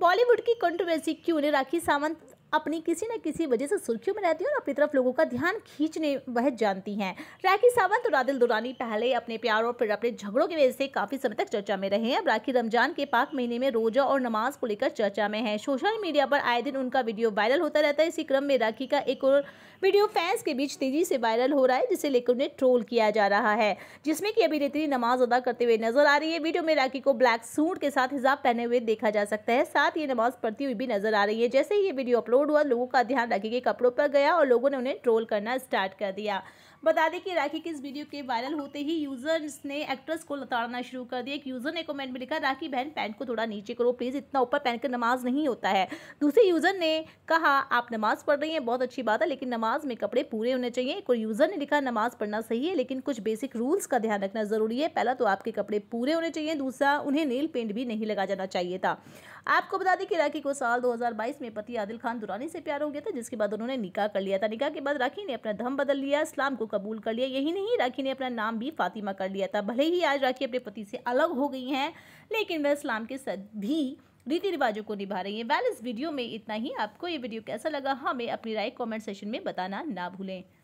बॉलीवुड की कंट्रोवर्सी क्यों ने राखी सावंत अपनी किसी न किसी वजह से सुर्खियों में रहती हैं और अपनी तरफ लोगों का ध्यान खींचने वह जानती हैं राखी सावंत और आदिल दुरानी पहले अपने प्यार और फिर अपने झगड़ों की वजह से काफ़ी समय तक चर्चा में रहे हैं अब राखी रमजान के पाक महीने में रोजा और नमाज को लेकर चर्चा में है सोशल मीडिया पर आए दिन उनका वीडियो वायरल होता रहता है इसी क्रम में राखी का एक और वीडियो फैंस के बीच तेजी से वायरल हो रहा है जिसे लेकर उन्हें ट्रोल किया जा रहा है जिसमें कि अभिनेत्री नमाज अदा करते हुए नजर आ रही है वीडियो में राखी को ब्लैक सूट के साथ हिजाब पहने हुए देखा जा सकता है साथ ये नमाज पढ़ती हुई भी नजर आ रही है जैसे ही ये वीडियो अपलोड अपलोड हुआ लोगों का ध्यान रखेगी कपड़ों पर गया और लोगों ने उन्हें ट्रोल करना स्टार्ट कर दिया बता दें कि राखी के इस वीडियो के वायरल होते ही यूजर्स ने एक्ट्रेस को लताड़ना शुरू कर दिया एक यूज़र ने कमेंट में लिखा राखी बहन पैंट को थोड़ा नीचे करो प्लीज़ इतना ऊपर पहन कर नमाज नहीं होता है दूसरे यूज़र ने कहा आप नमाज़ पढ़ रही हैं बहुत अच्छी बात है लेकिन नमाज में कपड़े पूरे होने चाहिए एक और यूज़र ने लिखा नमाज पढ़ना सही है लेकिन कुछ बेसिक रूल्स का ध्यान रखना ज़रूरी है पहला तो आपके कपड़े पूरे होने चाहिए दूसरा उन्हें नेल पेंट भी नहीं लगा जाना चाहिए था आपको बता दें कि राखी को साल 2022 में पति आदिल खान दुरानी से प्यार हो गया था जिसके बाद उन्होंने निकाह कर लिया था निकाह के बाद राखी ने अपना धम बदल लिया इस्लाम को कबूल कर लिया यही नहीं राखी ने अपना नाम भी फातिमा कर लिया था भले ही आज राखी अपने पति से अलग हो गई हैं लेकिन वह इस्लाम के सभी रीति रिवाजों को निभा रही है वैल इस वीडियो में इतना ही आपको ये वीडियो कैसा लगा हमें अपनी राय कॉमेंट सेशन में बताना ना भूलें